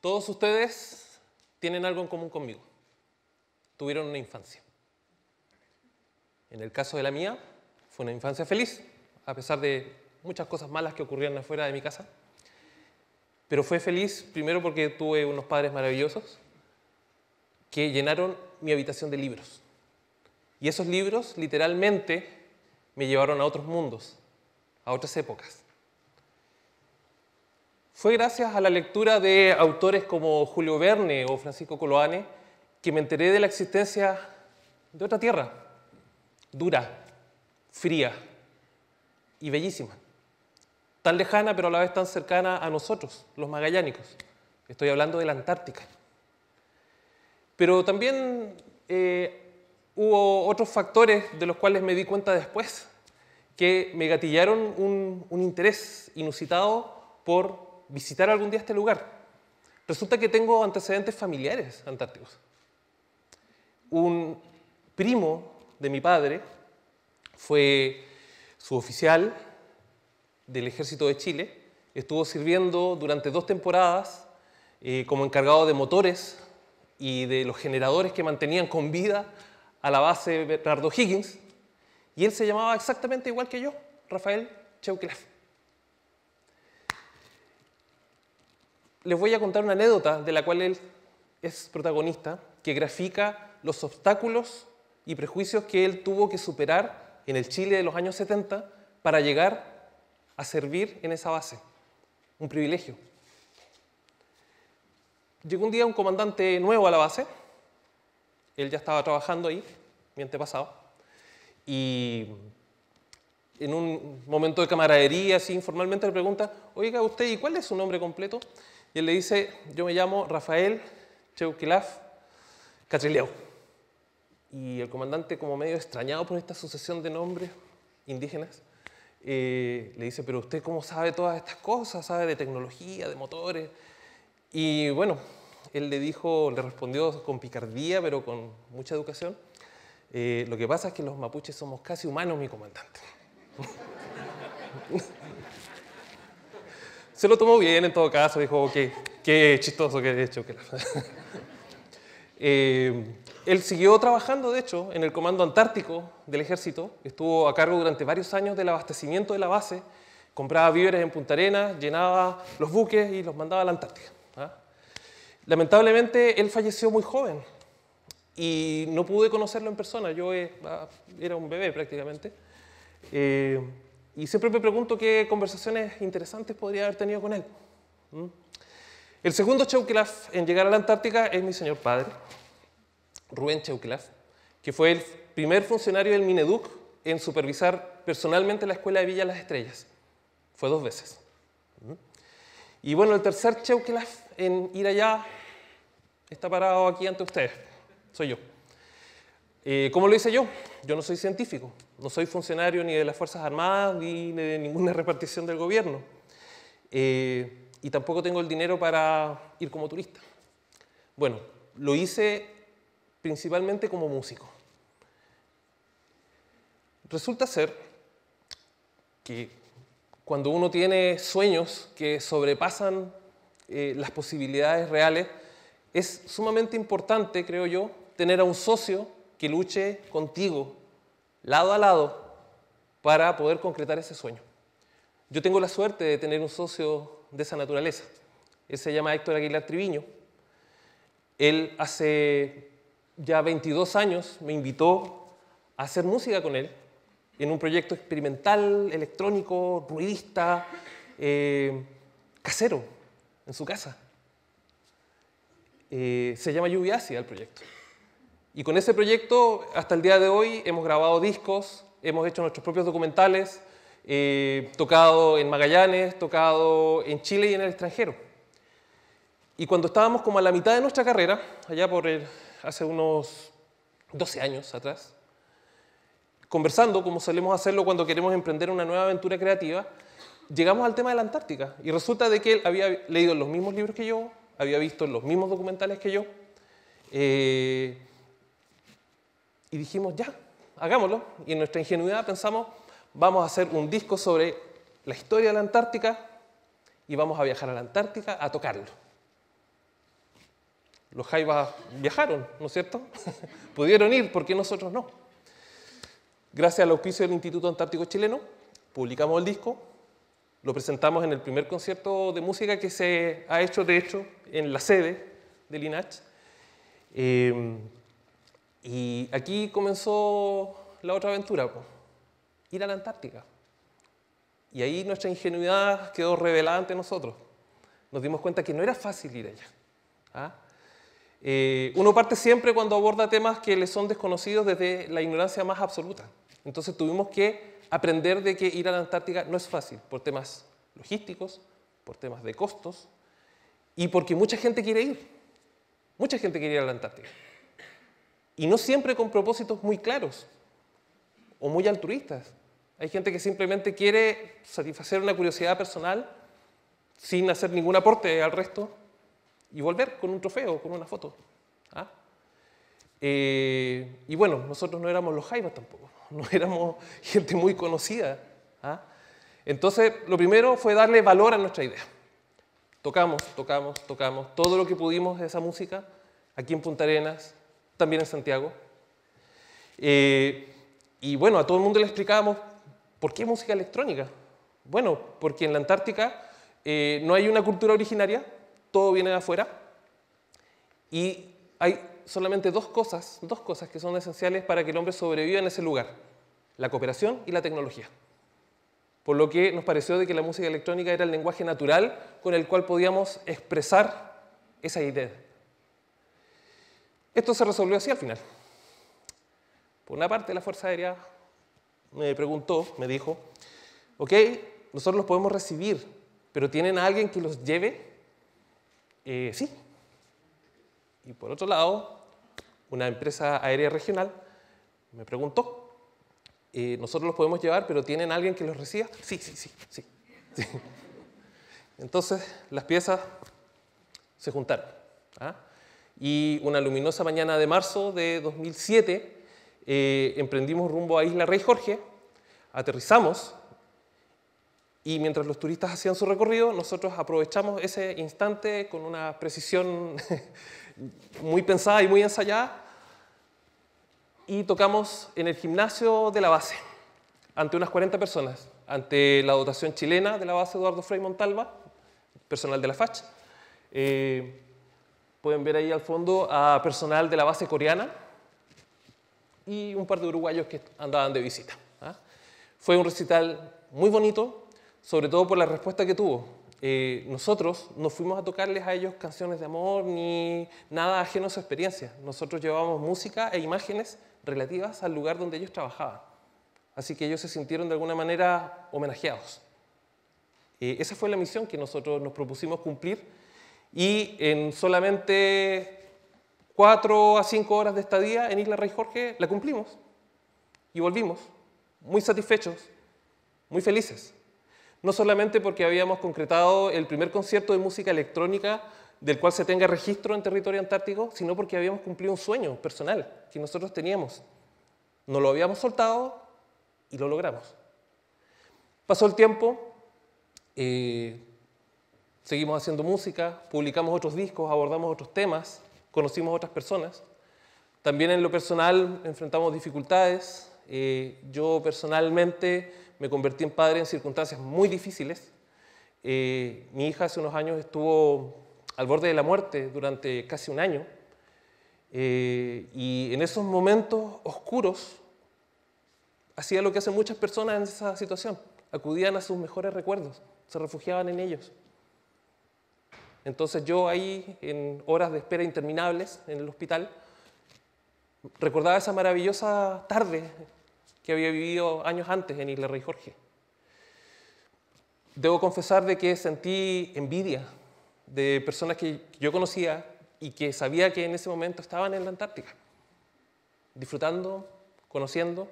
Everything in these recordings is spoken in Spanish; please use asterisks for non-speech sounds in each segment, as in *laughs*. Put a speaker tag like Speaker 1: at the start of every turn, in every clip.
Speaker 1: Todos ustedes tienen algo en común conmigo. Tuvieron una infancia. En el caso de la mía, fue una infancia feliz, a pesar de muchas cosas malas que ocurrían afuera de mi casa. Pero fue feliz primero porque tuve unos padres maravillosos que llenaron mi habitación de libros. Y esos libros literalmente me llevaron a otros mundos, a otras épocas. Fue gracias a la lectura de autores como Julio Verne o Francisco Coloane que me enteré de la existencia de otra tierra, dura, fría y bellísima tan lejana pero a la vez tan cercana a nosotros, los magallánicos. Estoy hablando de la Antártica. Pero también eh, hubo otros factores de los cuales me di cuenta después, que me gatillaron un, interés inusitado por visitar algún día este lugar. Resulta que tengo antecedentes familiares antárticos. Un primo de mi padre fue su oficial del Ejército de Chile. Estuvo sirviendo durante dos temporadas eh, como encargado de motores y de los generadores que mantenían con vida a la base Bernardo Higgins. Y él se llamaba exactamente igual que yo, Rafael Cheuclef. Les voy a contar una anécdota de la cual él es protagonista, que grafica los obstáculos y prejuicios que él tuvo que superar en el Chile de los años 70 para llegar a servir en esa base. Un privilegio. Llegó un día un comandante nuevo a la base. Él ya estaba trabajando ahí, mi antepasado. Y en un momento de camaradería, así informalmente, le pregunta, oiga, usted, ¿y cuál es su nombre completo? Y él le dice, yo me llamo Rafael Cheukilaf Catrileo. Y el comandante, como medio extrañado por esta sucesión de nombres indígenas, eh, le dice, pero usted cómo sabe todas estas cosas, sabe de tecnología, de motores. Y bueno, él le dijo, le respondió con picardía, pero con mucha educación, eh, lo que pasa es que los mapuches somos casi humanos, mi comandante. *laughs* Se lo tomó bien en todo caso, dijo, ok, qué chistoso que he hecho. *laughs* Eh, él siguió trabajando, de hecho, en el Comando Antártico del Ejército. Estuvo a cargo durante varios años del abastecimiento de la base. Compraba víveres en Punta Arenas, llenaba los buques y los mandaba a la Antártica. ¿ah? Lamentablemente, él falleció muy joven y no pude conocerlo en persona. Yo eh, ah, era un bebé prácticamente. Eh, y siempre me pregunto qué conversaciones interesantes podría haber tenido con él. El segundo Chaukelaf en llegar a la Antártica es mi señor padre. Rubén Chauclaf, que fue el primer funcionario del Mineduc en supervisar personalmente la Escuela de Villa Las Estrellas. Fue dos veces. Y bueno, el tercer Chauclaf en ir allá está parado aquí ante ustedes. Soy yo. Eh, ¿Cómo lo hice yo? Yo no soy científico, no soy funcionario ni de las Fuerzas Armadas ni de ninguna *laughs* repartición del gobierno. Eh, y tampoco tengo el dinero para ir como turista. Bueno, lo hice principalmente como músico. Resulta ser que cuando uno tiene sueños que sobrepasan eh, las posibilidades reales, es sumamente importante, creo yo, tener a un socio que luche contigo, lado a lado, para poder concretar ese sueño. Yo tengo la suerte de tener un socio de esa naturaleza. Él se llama Héctor Aguilar Triviño. Él hace ya 22 años, me invitó a hacer música con él en un proyecto experimental, electrónico, ruidista, eh, casero, en su casa. Eh, se llama Lluvia Ácida el proyecto. Y con ese proyecto, hasta el día de hoy, hemos grabado discos, hemos hecho nuestros propios documentales, eh, tocado en Magallanes, tocado en Chile y en el extranjero. Y cuando estábamos como a la mitad de nuestra carrera, allá por el hace unos 12 años atrás, conversando, como solemos hacerlo cuando queremos emprender una nueva aventura creativa, llegamos al tema de la Antártica y resulta de que él había leído los mismos libros que yo, había visto los mismos documentales que yo, eh, y dijimos, ya, hagámoslo. Y en nuestra ingenuidad pensamos, vamos a hacer un disco sobre la historia de la Antártica y vamos a viajar a la Antártica a tocarlo los jaivas viajaron, ¿no es cierto? *laughs* Pudieron ir, ¿por qué nosotros no? Gracias al auspicio del Instituto Antártico Chileno, publicamos el disco, lo presentamos en el primer concierto de música que se ha hecho, de hecho, en la sede del INACH. Em, y aquí comenzó la otra aventura, ir a la Antártica. Y ahí nuestra ingenuidad quedó revelada ante nosotros. Nos dimos cuenta que no era fácil ir allá. ¿ah? Eh, uno parte siempre cuando aborda temas que le son desconocidos desde la ignorancia más absoluta. Entonces tuvimos que aprender de que ir a la Antártica no es fácil, por temas logísticos, por temas de costos y porque mucha gente quiere ir. Mucha gente quiere ir a la Antártica. Y no siempre con propósitos muy claros o muy altruistas. Hay gente que simplemente quiere satisfacer una curiosidad personal sin hacer ningún aporte al resto y volver con un trofeo, con una foto. ¿Ah? Eh, y bueno, nosotros no éramos los Jaivas tampoco, *laughs* no éramos gente muy conocida. ¿Ah? Entonces, lo primero fue darle valor a nuestra idea. Tocamos, tocamos, tocamos todo lo que pudimos de esa música aquí en Punta Arenas, también en Santiago. Eh, y bueno, a todo el mundo le explicábamos por qué música electrónica. Bueno, porque en la Antártica eh, no hay una cultura originaria, todo viene de afuera. Y hay solamente dos cosas, dos cosas que son esenciales para que el hombre sobreviva en ese lugar, la cooperación y la tecnología. Por lo que nos pareció de que la música electrónica era el lenguaje natural con el cual podíamos expresar esa idea. Esto se resolvió así al final. Por una parte, la Fuerza Aérea me preguntó, me dijo, ok, nosotros los podemos recibir, pero ¿tienen a alguien que los lleve? Eh, sí. Y por otro lado, una empresa aérea regional me preguntó, eh, nosotros los podemos llevar, pero ¿tienen alguien que los reciba? Sí, sí, sí, sí, Entonces las piezas se juntaron. ¿ah? Y una luminosa mañana de marzo de 2007 eh, emprendimos rumbo a Isla Rey Jorge, aterrizamos y mientras los turistas hacían su recorrido, nosotros aprovechamos ese instante con una precisión *laughs* muy pensada y muy ensayada y tocamos en el gimnasio de la base, ante unas 40 personas, ante la dotación chilena de la base Eduardo Frei Montalva, personal de la FACH. Eh, pueden ver ahí al fondo a personal de la base coreana y un par de uruguayos que andaban de visita. ¿ah? Fue un recital muy bonito, sobre todo por la respuesta que tuvo. Eh, nosotros no fuimos a tocarles a ellos canciones de amor ni nada ajeno a su experiencia. Nosotros llevábamos música e imágenes relativas al lugar donde ellos trabajaban. Así que ellos se sintieron de alguna manera homenajeados. Eh, esa fue la misión que nosotros nos propusimos cumplir y en solamente cuatro a cinco horas de estadía en Isla Rey Jorge la cumplimos y volvimos muy satisfechos, muy felices. No solamente porque habíamos concretado el primer concierto de música electrónica del cual se tenga registro en territorio antártico, sino porque habíamos cumplido un sueño personal que nosotros teníamos. No lo habíamos soltado y lo logramos. Pasó el tiempo, eh, seguimos haciendo música, publicamos otros discos, abordamos otros temas, conocimos otras personas. También en lo personal enfrentamos dificultades. Eh, yo personalmente me convertí en padre en circunstancias muy difíciles. Eh, mi hija hace unos años estuvo al borde de la muerte durante casi un año. Eh, y en esos momentos oscuros hacía lo que hacen muchas personas en esa situación. Acudían a sus mejores recuerdos, se refugiaban en ellos. Entonces yo ahí, en horas de espera interminables en el hospital, recordaba esa maravillosa tarde que había vivido años antes en Isla Rey Jorge. Debo confesar de que sentí envidia de personas que yo conocía y que sabía que en ese momento estaban en la Antártica, disfrutando, conociendo,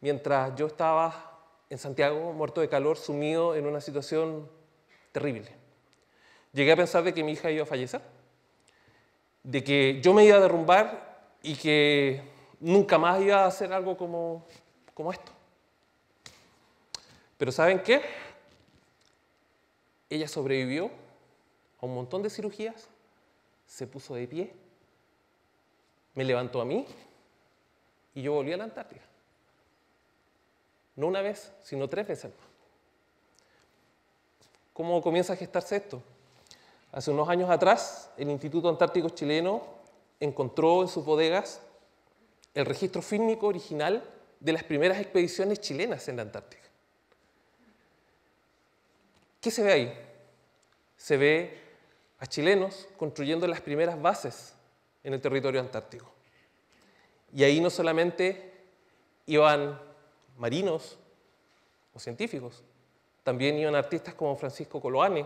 Speaker 1: mientras yo estaba en Santiago, muerto de calor, sumido en una situación terrible. Llegué a pensar de que mi hija iba a fallecer, de que yo me iba a derrumbar y que nunca más iba a hacer algo como como esto. Pero ¿saben qué? Ella sobrevivió a un montón de cirugías, se puso de pie, me levantó a mí y yo volví a la Antártida. No una vez, sino tres veces más. ¿Cómo comienza a gestarse esto? Hace unos años atrás, el Instituto Antártico Chileno encontró en sus bodegas el registro fílmico original de las primeras expediciones chilenas en la Antártica. ¿Qué se ve ahí? Se ve a chilenos construyendo las primeras bases en el territorio antártico. Y ahí no solamente iban marinos o científicos, también iban artistas como Francisco Coloane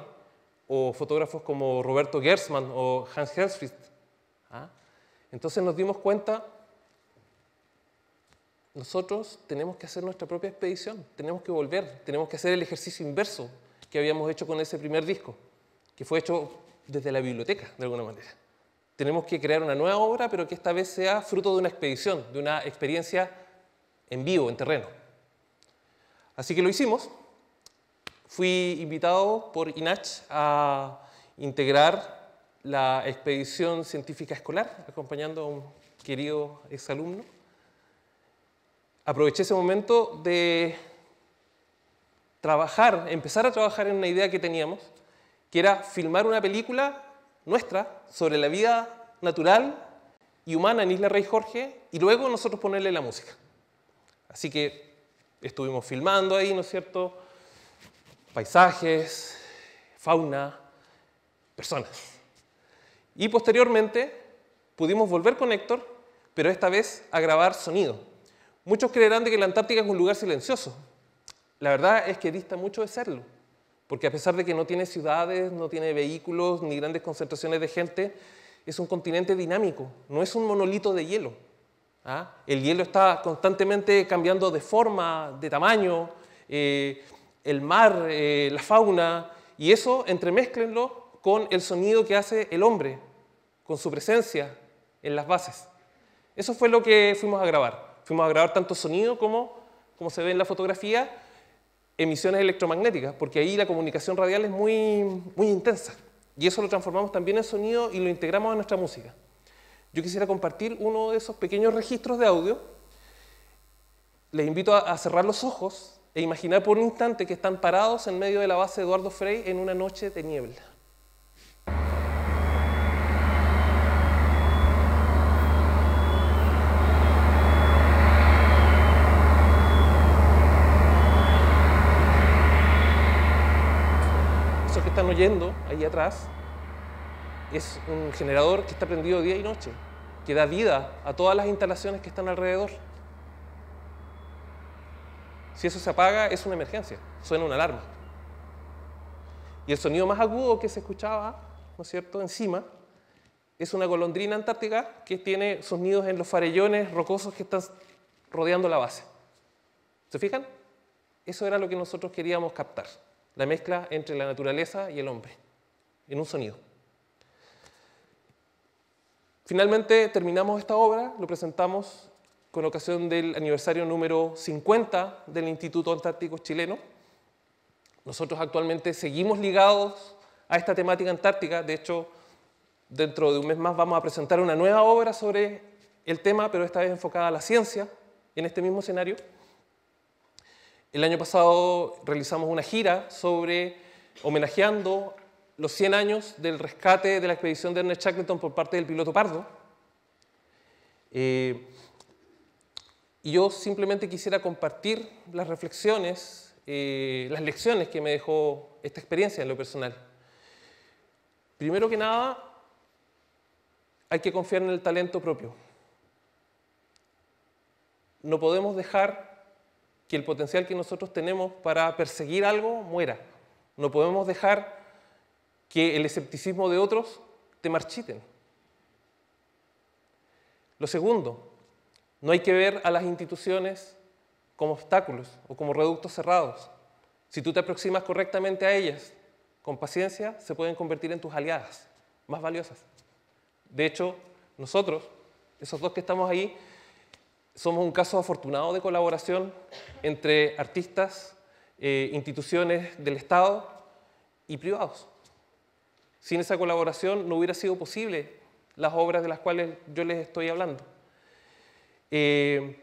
Speaker 1: o fotógrafos como Roberto Gersman o Hans Hersfeld. ¿ah? Entonces nos dimos cuenta nosotros tenemos que hacer nuestra propia expedición, tenemos que volver, tenemos que hacer el ejercicio inverso que habíamos hecho con ese primer disco, que fue hecho desde la biblioteca, de alguna manera. Tenemos que crear una nueva obra, pero que esta vez sea fruto de una expedición, de una experiencia en vivo, en terreno. Así que lo hicimos. Fui invitado por INACH a integrar la expedición científica escolar, acompañando a un querido exalumno aproveché ese momento de trabajar, empezar a trabajar en una idea que teníamos, que era filmar una película nuestra sobre la vida natural y humana en Isla Rey Jorge y luego nosotros ponerle la música. Así que estuvimos filmando ahí, ¿no es cierto? Paisajes, fauna, personas. Y posteriormente pudimos volver con Héctor, pero esta vez a grabar sonido Muchos creerán de que la Antártica es un lugar silencioso. La verdad es que dista mucho de serlo, porque a pesar de que no tiene ciudades, no tiene vehículos ni grandes concentraciones de gente, es un continente dinámico, no es un monolito de hielo. ¿ah? El hielo está constantemente cambiando de forma, de tamaño, eh, el mar, eh, la fauna, y eso entremezclenlo con el sonido que hace el hombre, con su presencia en las bases. Eso fue lo que fuimos a grabar. Fuimos a grabar tanto sonido como, como se ve en la fotografía, emisiones electromagnéticas, porque ahí la comunicación radial es muy, muy intensa. Y eso lo transformamos también en sonido y lo integramos a nuestra música. Yo quisiera compartir uno de esos pequeños registros de audio. Les invito a, cerrar los ojos e imaginar por un instante que están parados en medio de la base Eduardo Frey en una noche de niebla. yendo, ahí atrás es un generador que está prendido día y noche, que da vida a todas las instalaciones que están alrededor. Si eso se apaga, es una emergencia, suena una alarma. Y el sonido más agudo que se escuchaba, ¿no es cierto?, encima, es una golondrina antártica que tiene sus nidos en los farellones rocosos que están rodeando la base. ¿Se fijan? Eso era lo que nosotros queríamos captar la mezcla entre la naturaleza y el hombre, en un sonido. Finalmente terminamos esta obra, lo presentamos con ocasión del aniversario número 50 del Instituto Antártico Chileno. Nosotros actualmente seguimos ligados a esta temática antártica, de hecho, dentro de un mes más vamos a presentar una nueva obra sobre el tema, pero esta vez enfocada a la ciencia, en este mismo escenario. El año pasado realizamos una gira sobre homenajeando los 100 años del rescate de la expedición de Ernest Shackleton por parte del piloto Pardo. Eh, y yo simplemente quisiera compartir las reflexiones, eh, las lecciones que me dejó esta experiencia en lo personal. Primero que nada, hay que confiar en el talento propio. No podemos dejar que el potencial que nosotros tenemos para perseguir algo muera. No podemos dejar que el escepticismo de otros te marchiten. Lo segundo, no hay que ver a las instituciones como obstáculos o como reductos cerrados. Si tú te aproximas correctamente a ellas, con paciencia, se pueden convertir en tus aliadas más valiosas. De hecho, nosotros, esos dos que estamos ahí, somos un caso afortunado de colaboración entre artistas, eh, instituciones del Estado y privados. Sin esa colaboración no hubiera sido posible las obras de las cuales yo les estoy hablando. Eh,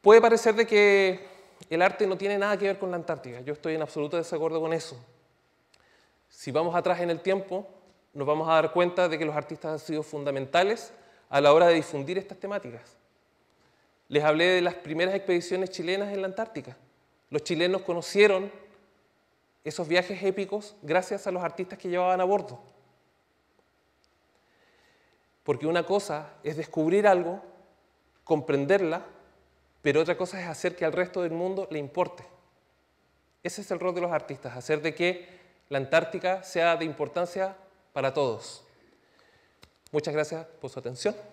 Speaker 1: puede parecer de que el arte no tiene nada que ver con la Antártida. Yo estoy en absoluto desacuerdo con eso. Si vamos atrás en el tiempo, nos vamos a dar cuenta de que los artistas han sido fundamentales a la hora de difundir estas temáticas. Les hablé de las primeras expediciones chilenas en la Antártica. Los chilenos conocieron esos viajes épicos gracias a los artistas que llevaban a bordo. Porque una cosa es descubrir algo, comprenderla, pero otra cosa es hacer que al resto del mundo le importe. Ese es el rol de los artistas, hacer de que la Antártica sea de importancia para todos. Muchas gracias por su atención.